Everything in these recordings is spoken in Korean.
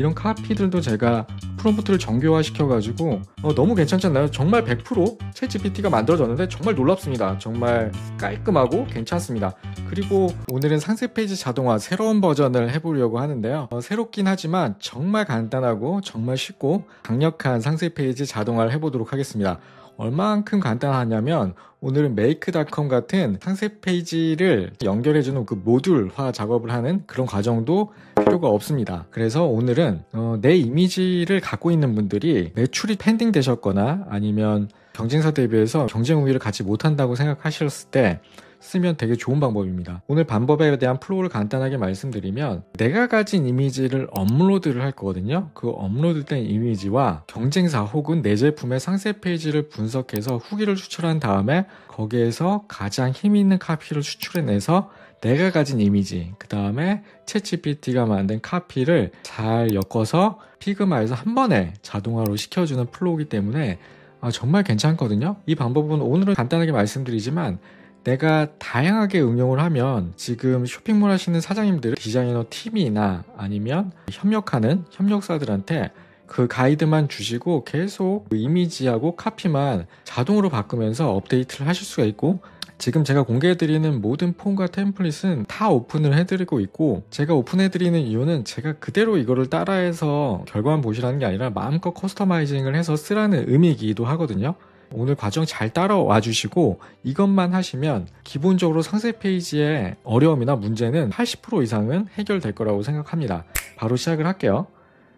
이런 카피들도 제가 프롬프트를 정교화시켜가지고 어, 너무 괜찮잖아요. 정말 100% 챗GPT가 만들어졌는데 정말 놀랍습니다. 정말 깔끔하고 괜찮습니다. 그리고 오늘은 상세 페이지 자동화 새로운 버전을 해보려고 하는데요. 어, 새롭긴 하지만 정말 간단하고 정말 쉽고 강력한 상세 페이지 자동화를 해보도록 하겠습니다. 얼만큼 간단하냐면 오늘은 메이크닷컴 같은 상세 페이지를 연결해주는 그 모듈화 작업을 하는 그런 과정도 필요가 없습니다. 그래서 오늘은 어, 내 이미지를 갖고 있는 분들이 매출이 p 딩 되셨거나 아니면 경쟁사 대비해서 경쟁 우위를 갖지 못한다고 생각하셨을 때 쓰면 되게 좋은 방법입니다. 오늘 방법에 대한 플로우를 간단하게 말씀드리면 내가 가진 이미지를 업로드를 할 거거든요. 그 업로드된 이미지와 경쟁사 혹은 내 제품의 상세 페이지를 분석해서 후기를 추출한 다음에 거기에서 가장 힘 있는 카피를 추출해내서 내가 가진 이미지, 그 다음에 채치PT가 만든 카피를 잘 엮어서 피그마에서 한 번에 자동화로 시켜주는 플로우이기 때문에 아, 정말 괜찮거든요. 이 방법은 오늘은 간단하게 말씀드리지만 내가 다양하게 응용을 하면 지금 쇼핑몰 하시는 사장님들, 디자이너 팀이나 아니면 협력하는 협력사들한테 그 가이드만 주시고 계속 그 이미지하고 카피만 자동으로 바꾸면서 업데이트를 하실 수가 있고 지금 제가 공개해드리는 모든 폰과 템플릿은 다 오픈을 해드리고 있고 제가 오픈해드리는 이유는 제가 그대로 이거를 따라해서 결과만 보시라는 게 아니라 마음껏 커스터마이징을 해서 쓰라는 의미이기도 하거든요. 오늘 과정 잘 따라와 주시고 이것만 하시면 기본적으로 상세 페이지의 어려움이나 문제는 80% 이상은 해결될 거라고 생각합니다. 바로 시작을 할게요.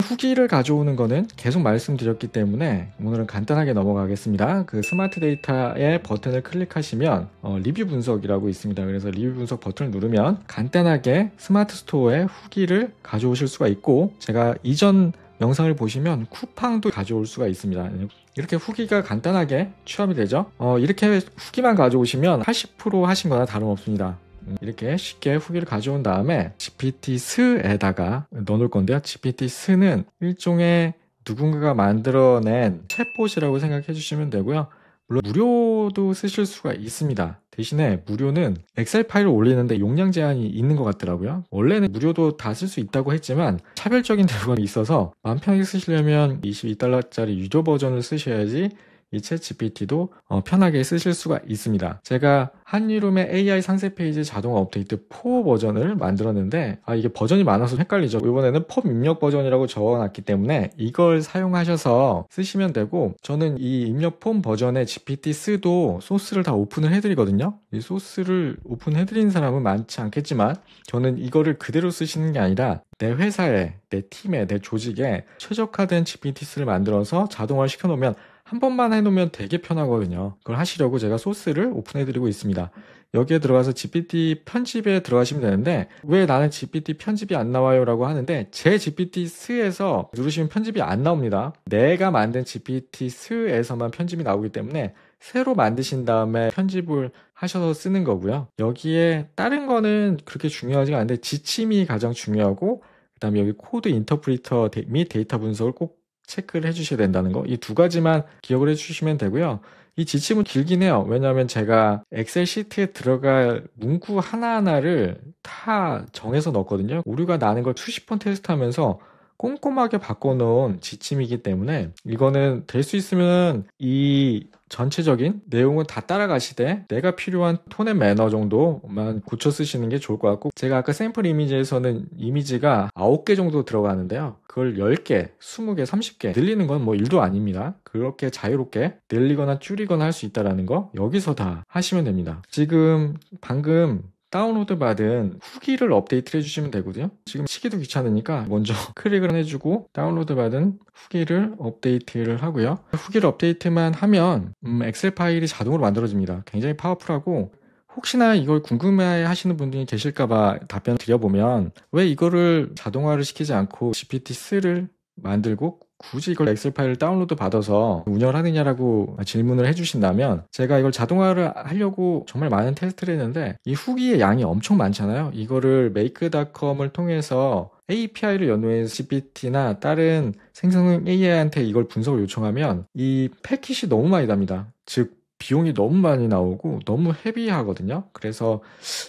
후기를 가져오는 거는 계속 말씀드렸기 때문에 오늘은 간단하게 넘어가겠습니다. 그 스마트 데이터의 버튼을 클릭하시면 어, 리뷰 분석이라고 있습니다. 그래서 리뷰 분석 버튼을 누르면 간단하게 스마트 스토어의 후기를 가져오실 수가 있고 제가 이전 영상을 보시면 쿠팡도 가져올 수가 있습니다. 이렇게 후기가 간단하게 취합이 되죠. 어, 이렇게 후기만 가져오시면 80% 하신 거나 다름없습니다. 음, 이렇게 쉽게 후기를 가져온 다음에 GPT-3에다가 넣어놓을 건데요. GPT-3는 일종의 누군가가 만들어낸 챗봇이라고 생각해 주시면 되고요. 물론 무료도 쓰실 수가 있습니다. 대신에 무료는 엑셀 파일을 올리는데 용량 제한이 있는 것 같더라고요. 원래는 무료도 다 쓸 수 있다고 했지만 차별적인 대우가 있어서 마음 편하게 쓰시려면 22달러짜리 유료 버전을 쓰셔야지 이채 GPT도 어, 편하게 쓰실 수가 있습니다. 제가 한이룸의 AI 상세 페이지 자동 업데이트 4 버전을 만들었는데 아 이게 버전이 많아서 헷갈리죠. 이번에는 펌 입력 버전이라고 적어놨기 때문에 이걸 사용하셔서 쓰시면 되고 저는 이 입력 폼 버전의 GPT-4도 소스를 다 오픈을 해드리거든요. 이 소스를 오픈해드린 사람은 많지 않겠지만 저는 이거를 그대로 쓰시는 게 아니라 내 회사에, 내 팀에, 내 조직에 최적화된 GPT를 만들어서 자동화 시켜놓으면 한 번만 해놓으면 되게 편하거든요. 그걸 하시려고 제가 소스를 오픈해드리고 있습니다. 여기에 들어가서 GPT 편집에 들어가시면 되는데 왜 나는 GPT 편집이 안 나와요? 라고 하는데 제 GPT-3에서 누르시면 편집이 안 나옵니다. 내가 만든 GPT-3에서만 편집이 나오기 때문에 새로 만드신 다음에 편집을 하셔서 쓰는 거고요. 여기에 다른 거는 그렇게 중요하지가 않은데 지침이 가장 중요하고 그다음에 여기 코드 인터프리터 및 데이터 분석을 꼭 체크를 해주셔야 된다는 거. 이 두 가지만 기억을 해주시면 되고요. 이 지침은 길긴 해요. 왜냐하면 제가 엑셀 시트에 들어갈 문구 하나하나를 다 정해서 넣었거든요. 오류가 나는 걸 수십 번 테스트하면서 꼼꼼하게 바꿔놓은 지침이기 때문에 이거는 될 수 있으면 이 전체적인 내용은 다 따라가시되 내가 필요한 톤의 매너 정도만 고쳐 쓰시는 게 좋을 것 같고 제가 아까 샘플 이미지에서는 이미지가 9개 정도 들어가는데요. 그걸 10개, 20개, 30개 늘리는 건 뭐 일도 아닙니다. 그렇게 자유롭게 늘리거나 줄이거나 할 수 있다라는 거 여기서 다 하시면 됩니다. 지금 방금 다운로드 받은 후기를 업데이트를 해주시면 되거든요. 지금 시기도 귀찮으니까 먼저 클릭을 해주고 다운로드 받은 후기를 업데이트를 하고요. 후기를 업데이트만 하면 음, 엑셀 파일이 자동으로 만들어집니다. 굉장히 파워풀하고 혹시나 이걸 궁금해 하시는 분들이 계실까봐 답변 드려보면 왜 이거를 자동화를 시키지 않고 GPT-3를 만들고 굳이 이걸 엑셀 파일을 다운로드 받아서 운영을 하느냐라고 질문을 해주신다면 제가 이걸 자동화를 하려고 정말 많은 테스트를 했는데 이 후기의 양이 엄청 많잖아요. 이거를 메이크닷컴을 통해서 API를 연동해서 GPT나 다른 생성 AI한테 이걸 분석을 요청하면 이 패킷이 너무 많이 납니다즉 비용이 너무 많이 나오고 너무 헤비하거든요. 그래서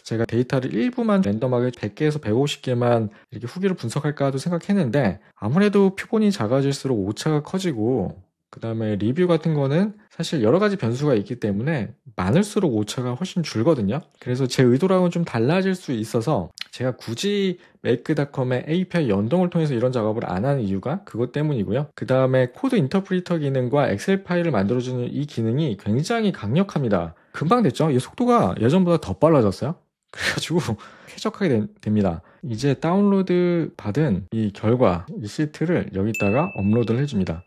제가 데이터를 일부만 랜덤하게 100개에서 150개만 이렇게 후기를 분석할까도 생각했는데 아무래도 표본이 작아질수록 오차가 커지고 그 다음에 리뷰 같은 거는 사실 여러 가지 변수가 있기 때문에 많을수록 오차가 훨씬 줄거든요. 그래서 제 의도랑은 좀 달라질 수 있어서 제가 굳이 메이크닷컴의 API 연동을 통해서 이런 작업을 안 하는 이유가 그것 때문이고요. 그 다음에 코드 인터프리터 기능과 엑셀 파일을 만들어주는 이 기능이 굉장히 강력합니다. 금방 됐죠? 이 속도가 예전보다 더 빨라졌어요. 그래가지고 쾌적하게 됩니다. 이제 다운로드 받은 이 결과, 리 시트를 여기다가 업로드를 해줍니다.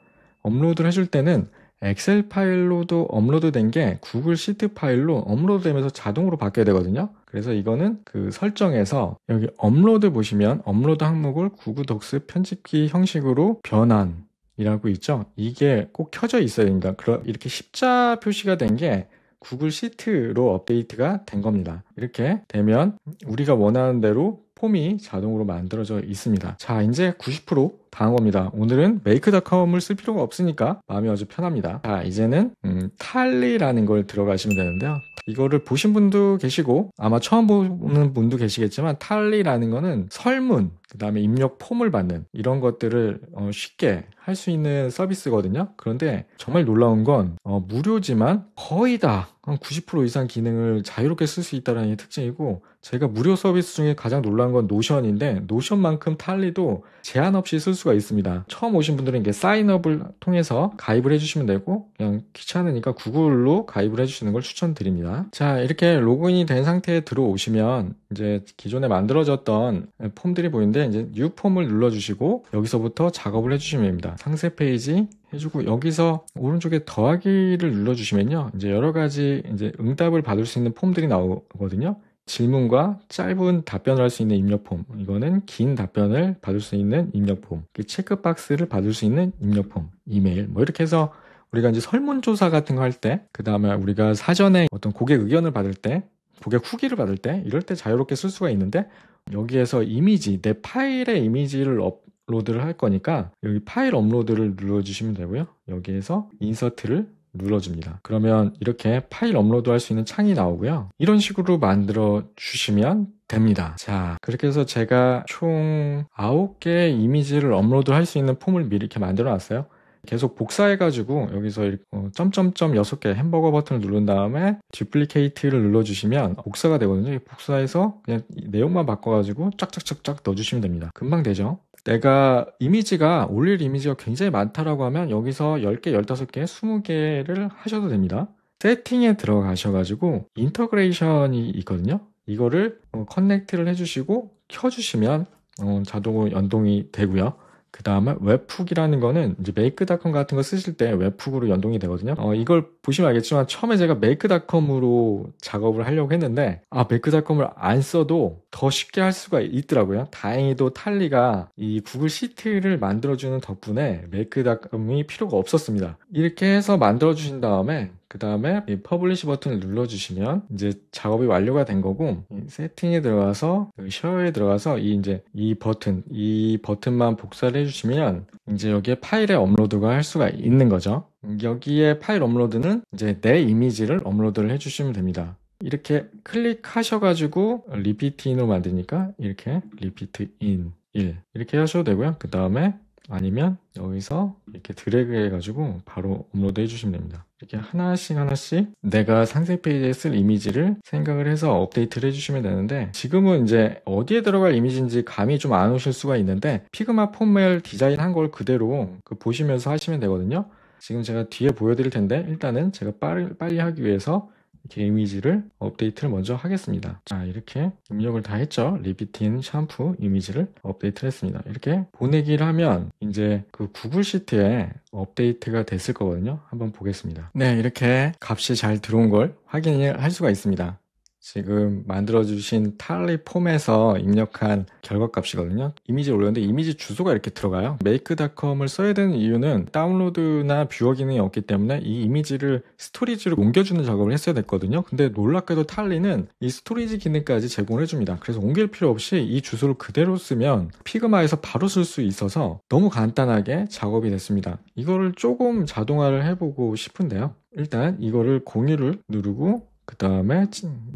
업로드를 해줄 때는 엑셀 파일로도 업로드 된 게 구글 시트 파일로 업로드 되면서 자동으로 바뀌어야 되거든요. 그래서 이거는 그 설정에서 여기 업로드 보시면 업로드 항목을 구글 독스 편집기 형식으로 변환이라고 있죠. 이게 꼭 켜져 있어야 됩니다. 이렇게 십자 표시가 된 게 구글 시트로 업데이트가 된 겁니다. 이렇게 되면 우리가 원하는 대로 폼이 자동으로 만들어져 있습니다. 자, 이제 90%당한 겁니다. 오늘은 메이크닷컴을 쓸 필요가 없으니까 마음이 아주 편합니다. 자, 이제는 음, 탈리라는 걸 들어가시면 되는데요. 이거를 보신 분도 계시고 아마 처음 보는 분도 계시겠지만 탈리라는 거는 설문, 그 다음에 입력 폼을 받는 이런 것들을 어, 쉽게 할 수 있는 서비스거든요. 그런데 정말 놀라운 건 어, 무료지만 거의 다 90% 이상 기능을 자유롭게 쓸 수 있다는 라 특징이고 제가 무료 서비스 중에 가장 놀란 건 노션인데 노션만큼 탈리도 제한 없이 쓸 수가 있습니다. 처음 오신 분들은 이게 사인업을 통해서 가입을 해주시면 되고 그냥 귀찮으니까 구글로 가입을 해주시는 걸 추천드립니다. 자 이렇게 로그인이 된 상태에 들어오시면 이제 기존에 만들어졌던 폼들이 보이는데 이제 뉴 폼을 눌러주시고 여기서부터 작업을 해주시면 됩니다. 상세 페이지 해주고 여기서 오른쪽에 더하기를 눌러주시면요 이제 여러 가지 이제 응답을 받을 수 있는 폼들이 나오거든요. 질문과 짧은 답변을 할 수 있는 입력폼 이거는 긴 답변을 받을 수 있는 입력폼 그 체크박스를 받을 수 있는 입력폼 이메일 뭐 이렇게 해서 우리가 이제 설문조사 같은 거 할 때 그 다음에 우리가 사전에 어떤 고객 의견을 받을 때 고객 후기를 받을 때 이럴 때 자유롭게 쓸 수가 있는데 여기에서 이미지 내 파일의 이미지를 업로드를 할 거니까 여기 파일 업로드를 눌러주시면 되고요 여기에서 인서트를 눌러줍니다. 그러면 이렇게 파일 업로드 할 수 있는 창이 나오고요. 이런 식으로 만들어 주시면 됩니다. 자, 그렇게 해서 제가 총 9개의 이미지를 업로드 할 수 있는 폼을 미리 이렇게 만들어 놨어요. 계속 복사해가지고 여기서 어, 점점점 6개 햄버거 버튼을 누른 다음에 듀플리케이트를 눌러주시면 복사가 되거든요. 복사해서 그냥 내용만 바꿔가지고 쫙쫙쫙쫙 넣어주시면 됩니다. 금방 되죠? 내가 이미지가 올릴 이미지가 굉장히 많다라고 하면 여기서 10개, 15개, 20개를 하셔도 됩니다. 세팅에 들어가셔가지고 인터그레이션이 있거든요. 이거를 어, 커넥트를 해주시고 켜주시면 어, 자동으로 연동이 되고요. 그 다음에 웹훅이라는 거는 이제 메이크닷컴 같은 거 쓰실 때 웹훅으로 연동이 되거든요. 어, 이걸 보시면 알겠지만 처음에 제가 메이크닷컴으로 작업을 하려고 했는데 아 메이크닷컴을 안 써도 더 쉽게 할 수가 있더라고요. 다행히도 탈리가 이 구글 시트를 만들어주는 덕분에 메이크닷컴이 필요가 없었습니다. 이렇게 해서 만들어 주신 다음에 그 다음에 이 퍼블리시 버튼을 눌러 주시면 이제 작업이 완료가 된 거고 세팅에 들어가서 셔어에 그 들어가서 이 이제 이 버튼 이 버튼만 복사를 해 주시면 이제 여기에 파일의 업로드가 할 수가 있는 거죠 여기에 파일 업로드는 이제 내 이미지를 업로드를 해 주시면 됩니다 이렇게 클릭하셔가지고 리피트 인으로 만드니까 이렇게 리피트 인1 이렇게 하셔도 되고요 그 다음에 아니면 여기서 이렇게 드래그 해가지고 바로 업로드 해주시면 됩니다. 이렇게 하나씩 하나씩 내가 상세 페이지에 쓸 이미지를 생각을 해서 업데이트를 해주시면 되는데 지금은 이제 어디에 들어갈 이미지인지 감이 좀 안 오실 수가 있는데 피그마 폼을 디자인한 걸 그대로 그 보시면서 하시면 되거든요. 지금 제가 뒤에 보여드릴 텐데 일단은 제가 빠르, 빨리 하기 위해서 이미지를 업데이트를 먼저 하겠습니다. 자 이렇게 입력을 다 했죠. 리비틴 샴푸 이미지를 업데이트를 했습니다. 이렇게 보내기를 하면 이제 그 구글 시트에 업데이트가 됐을 거거든요. 한번 보겠습니다. 네 이렇게 값이 잘 들어온 걸 확인을 할 수가 있습니다. 지금 만들어주신 탈리 폼에서 입력한 결과값이거든요. 이미지 올렸는데 이미지 주소가 이렇게 들어가요. make닷컴을 써야 되는 이유는 다운로드나 뷰어 기능이 없기 때문에 이 이미지를 스토리지로 옮겨주는 작업을 했어야 됐거든요. 근데 놀랍게도 탈리는 이 스토리지 기능까지 제공을 해줍니다. 그래서 옮길 필요 없이 이 주소를 그대로 쓰면 피그마에서 바로 쓸 수 있어서 너무 간단하게 작업이 됐습니다. 이거를 조금 자동화를 해보고 싶은데요. 일단 이거를 공유를 누르고 그 다음에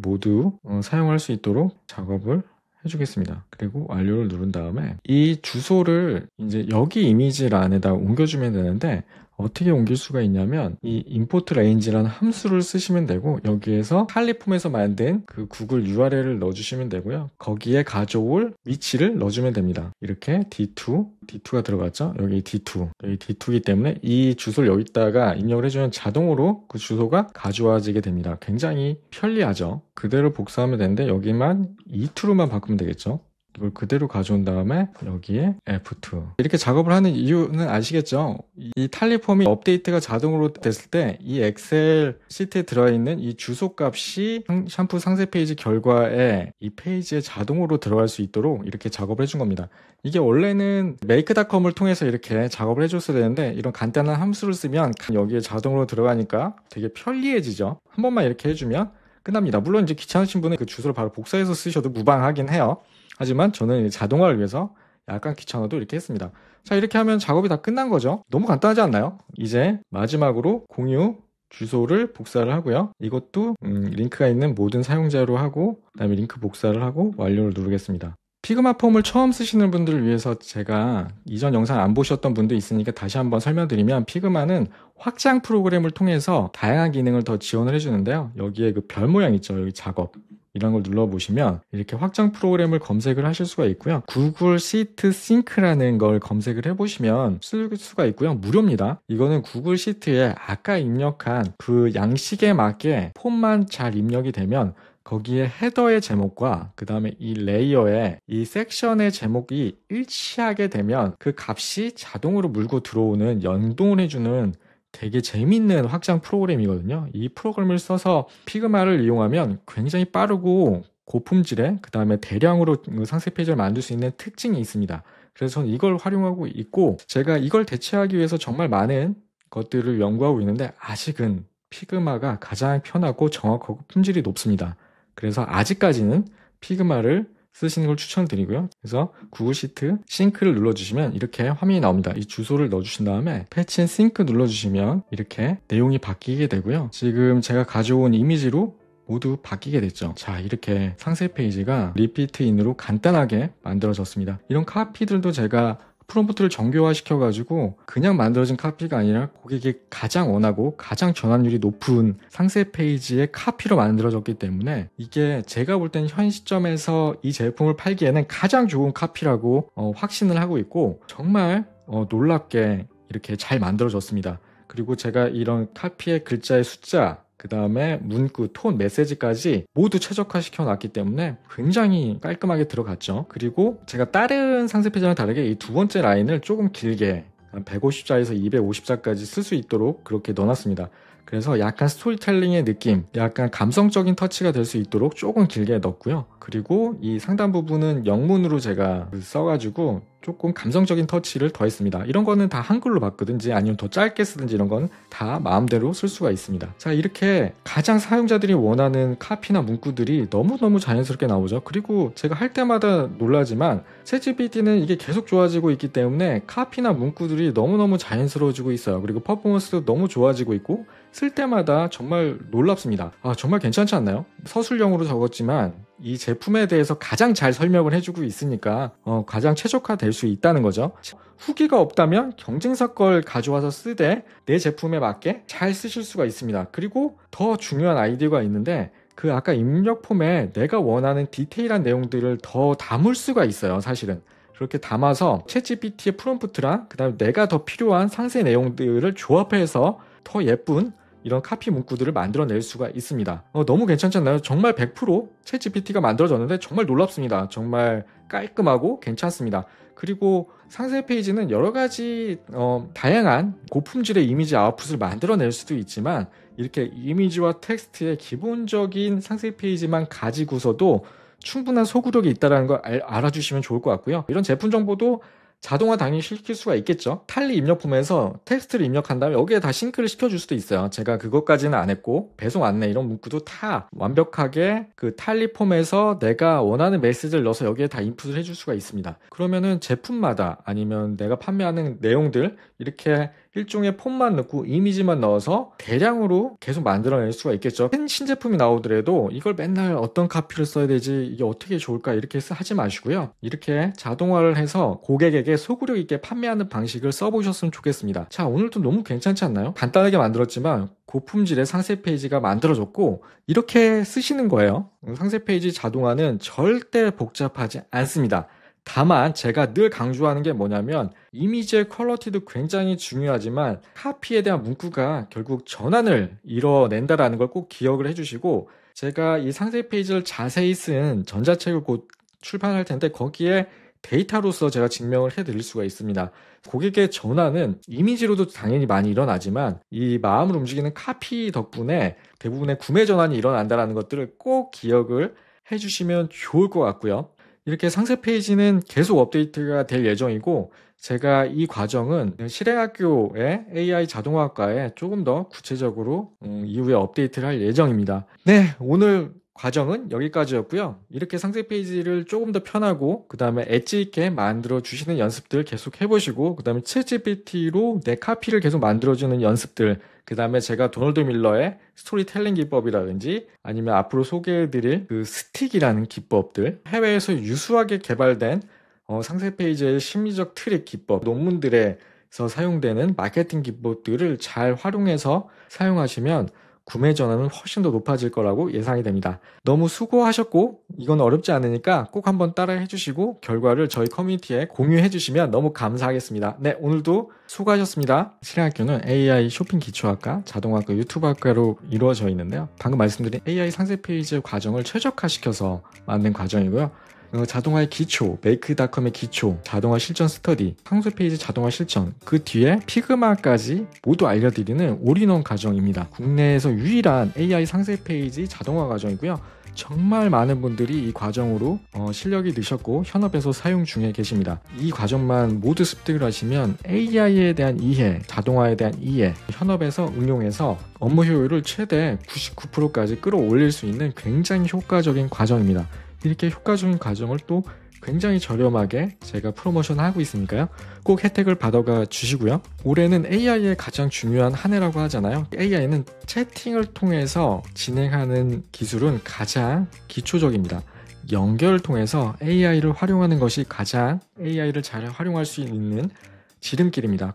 모두 어, 사용할 수 있도록 작업을 해주겠습니다. 그리고 완료를 누른 다음에 이 주소를 이제 여기 이미지란에다 옮겨주면 되는데 어떻게 옮길 수가 있냐면 이 import range라는 함수를 쓰시면 되고 여기에서 칼리폼에서 만든 그 구글 URL을 넣어주시면 되고요. 거기에 가져올 위치를 넣어주면 됩니다. 이렇게 D2, D2가 들어갔죠? 여기 D2, 여기 D2이기 때문에 이 주소를 여기다가 입력을 해주면 자동으로 그 주소가 가져와지게 됩니다. 굉장히 편리하죠? 그대로 복사하면 되는데 여기만 E2로만 바꾸면 되겠죠? 모습 그대로 가져온 다음에 여기에 F2 이렇게 작업을 하는 이유는 아시겠죠? 이 탈리폼이 업데이트가 자동으로 됐을 때 이 엑셀 시트에 들어있는 이 주소값이 샴푸 상세 페이지 결과에 이 페이지에 자동으로 들어갈 수 있도록 이렇게 작업을 해준 겁니다. 이게 원래는 메이크닷컴을 통해서 이렇게 작업을 해줬어야 되는데 이런 간단한 함수를 쓰면 여기에 자동으로 들어가니까 되게 편리해지죠. 한 번만 이렇게 해주면 끝납니다. 물론 이제 귀찮으신 분은 그 주소를 바로 복사해서 쓰셔도 무방하긴 해요. 하지만 저는 자동화를 위해서 약간 귀찮아도 이렇게 했습니다. 자, 이렇게 하면 작업이 다 끝난 거죠. 너무 간단하지 않나요? 이제 마지막으로 공유 주소를 복사를 하고요. 이것도 음, 링크가 있는 모든 사용자로 하고 그다음에 링크 복사를 하고 완료를 누르겠습니다. 피그마 폼을 처음 쓰시는 분들을 위해서 제가 이전 영상 안 보셨던 분도 있으니까 다시 한번 설명드리면 피그마는 확장 프로그램을 통해서 다양한 기능을 더 지원을 해주는데요. 여기에 그 별 모양 있죠. 여기 작업. 이런걸 눌러보시면 이렇게 확장 프로그램을 검색을 하실 수가 있고요. 구글 시트 싱크라는 걸 검색을 해보시면 쓸 수가 있고요. 무료입니다. 이거는 구글 시트에 아까 입력한 그 양식에 맞게 폰만잘 입력이 되면 거기에 헤더의 제목과 그 다음에 이레이어에이 섹션의 제목이 일치하게 되면 그 값이 자동으로 물고 들어오는 연동을 해주는 되게 재밌는 확장 프로그램이거든요. 이 프로그램을 써서 피그마를 이용하면 굉장히 빠르고 고품질의 그 다음에 대량으로 상세 페이지를 만들 수 있는 특징이 있습니다. 그래서 저는 이걸 활용하고 있고 제가 이걸 대체하기 위해서 정말 많은 것들을 연구하고 있는데 아직은 피그마가 가장 편하고 정확하고 품질이 높습니다. 그래서 아직까지는 피그마를 쓰시는 걸 추천드리고요. 그래서 구글 시트 싱크를 눌러주시면 이렇게 화면이 나옵니다. 이 주소를 넣어주신 다음에 패친 싱크 눌러주시면 이렇게 내용이 바뀌게 되고요. 지금 제가 가져온 이미지로 모두 바뀌게 됐죠. 자, 이렇게 상세 페이지가 리피트 인으로 간단하게 만들어졌습니다. 이런 카피들도 제가 프롬프트를 정교화시켜 가지고 그냥 만들어진 카피가 아니라 고객이 가장 원하고 가장 전환율이 높은 상세 페이지의 카피로 만들어졌기 때문에 이게 제가 볼 땐 현 시점에서 이 제품을 팔기에는 가장 좋은 카피라고 어, 확신을 하고 있고 정말 어, 놀랍게 이렇게 잘 만들어졌습니다. 그리고 제가 이런 카피의 글자의 숫자 그 다음에 문구, 톤, 메시지까지 모두 최적화시켜 놨기 때문에 굉장히 깔끔하게 들어갔죠. 그리고 제가 다른 상세 페이지랑 다르게 이 두 번째 라인을 조금 길게 150자에서 250자까지 쓸 수 있도록 그렇게 넣어놨습니다. 그래서 약간 스토리텔링의 느낌, 약간 감성적인 터치가 될 수 있도록 조금 길게 넣었고요. 그리고 이 상단 부분은 영문으로 제가 써가지고 조금 감성적인 터치를 더했습니다. 이런 거는 다 한글로 바꾸든지 아니면 더 짧게 쓰든지 이런 건 다 마음대로 쓸 수가 있습니다. 자, 이렇게 가장 사용자들이 원하는 카피나 문구들이 너무너무 자연스럽게 나오죠. 그리고 제가 할 때마다 놀라지만 챗GPT는 이게 계속 좋아지고 있기 때문에 카피나 문구들이 너무너무 자연스러워지고 있어요. 그리고 퍼포먼스도 너무 좋아지고 있고 쓸 때마다 정말 놀랍습니다. 아, 정말 괜찮지 않나요? 서술형으로 적었지만 이 제품에 대해서 가장 잘 설명을 해주고 있으니까 어, 가장 최적화될 될수 있다는 거죠. 후기가 없다면 경쟁사 걸 가져와서 쓰되 내 제품에 맞게 잘 쓰실 수가 있습니다. 그리고 더 중요한 아이디어가 있는데 그 아까 입력 폼에 내가 원하는 디테일한 내용들을 더 담을 수가 있어요. 사실은. 그렇게 담아서 챗GPT의 프롬프트랑 그다음에 내가 더 필요한 상세 내용들을 조합해서 더 예쁜 이런 카피 문구들을 만들어낼 수가 있습니다. 어, 너무 괜찮잖아요. 정말 100% 챗GPT가 만들어졌는데 정말 놀랍습니다. 정말 깔끔하고 괜찮습니다. 그리고 상세 페이지는 여러 가지 어, 다양한 고품질의 이미지 아웃풋을 만들어낼 수도 있지만 이렇게 이미지와 텍스트의 기본적인 상세 페이지만 가지고서도 충분한 소구력이 있다는 걸 알, 아주시면 좋을 것 같고요. 이런 제품 정보도 자동화 당연히 시킬 수가 있겠죠. 탈리 입력품에서 텍스트를 입력한 다음에 여기에 다 싱크를 시켜줄 수도 있어요. 제가 그것까지는 안 했고 배송 안내 이런 문구도 다 완벽하게 그 탈리 폼에서 내가 원하는 메시지를 넣어서 여기에 다 인풋을 해줄 수가 있습니다. 그러면은 제품마다 아니면 내가 판매하는 내용들 이렇게 일종의 폼만 넣고 이미지만 넣어서 대량으로 계속 만들어낼 수가 있겠죠. 큰 신제품이 나오더라도 이걸 맨날 어떤 카피를 써야 되지 이게 어떻게 좋을까 이렇게 하지 마시고요. 이렇게 자동화를 해서 고객에게 소구력 있게 판매하는 방식을 써보셨으면 좋겠습니다. 자 오늘도 너무 괜찮지 않나요? 간단하게 만들었지만 고품질의 상세 페이지가 만들어졌고 이렇게 쓰시는 거예요. 상세 페이지 자동화는 절대 복잡하지 않습니다. 다만 제가 늘 강조하는 게 뭐냐면 이미지의 퀄러티도 굉장히 중요하지만 카피에 대한 문구가 결국 전환을 이뤄낸다라는 걸 꼭 기억을 해주시고 제가 이 상세 페이지를 자세히 쓴 전자책을 곧 출판할 텐데 거기에 데이터로서 제가 증명을 해드릴 수가 있습니다. 고객의 전환은 이미지로도 당연히 많이 일어나지만 이 마음을 움직이는 카피 덕분에 대부분의 구매 전환이 일어난다라는 것들을 꼭 기억을 해주시면 좋을 것 같고요. 이렇게 상세 페이지는 계속 업데이트가 될 예정이고 제가 이 과정은 실행학교의 AI 자동화학과에 조금 더 구체적으로 음, 이후에 업데이트를 할 예정입니다. 네, 오늘 과정은 여기까지였고요. 이렇게 상세 페이지를 조금 더 편하고 그 다음에 엣지 있게 만들어 주시는 연습들 계속 해보시고 그 다음에 챗GPT로 내 카피를 계속 만들어주는 연습들 그 다음에 제가 도널드 밀러의 스토리텔링 기법이라든지 아니면 앞으로 소개해드릴 그 스틱이라는 기법들 해외에서 유수하게 개발된 어, 상세 페이지의 심리적 트릭 기법 논문들에서 사용되는 마케팅 기법들을 잘 활용해서 사용하시면 구매 전환은 훨씬 더 높아질 거라고 예상이 됩니다. 너무 수고하셨고 이건 어렵지 않으니까 꼭 한번 따라해 주시고 결과를 저희 커뮤니티에 공유해 주시면 너무 감사하겠습니다. 네, 오늘도 수고하셨습니다. 실행학교는 AI 쇼핑 기초학과, 자동학과, 유튜브학과로 이루어져 있는데요. 방금 말씀드린 AI 상세 페이지 의 과정을 최적화시켜서 만든 과정이고요. 어, 자동화의 기초, 메이크닷컴의 기초, 자동화 실전 스터디, 상세 페이지 자동화 실전, 그 뒤에 피그마까지 모두 알려드리는 올인원 과정입니다. 국내에서 유일한 AI 상세 페이지 자동화 과정이고요. 정말 많은 분들이 이 과정으로 어, 실력이 느셨고 현업에서 사용 중에 계십니다. 이 과정만 모두 습득을 하시면 AI에 대한 이해, 자동화에 대한 이해, 현업에서 응용해서 업무 효율을 최대 99%까지 끌어올릴 수 있는 굉장히 효과적인 과정입니다. 이렇게 효과적인 과정을 또 굉장히 저렴하게 제가 프로모션 하고 있으니까요. 꼭 혜택을 받아가 주시고요. 올해는 AI의 가장 중요한 한 해라고 하잖아요. AI는 채팅을 통해서 진행하는 기술은 가장 기초적입니다. 연결을 통해서 AI를 활용하는 것이 가장 AI를 잘 활용할 수 있는 지름길입니다.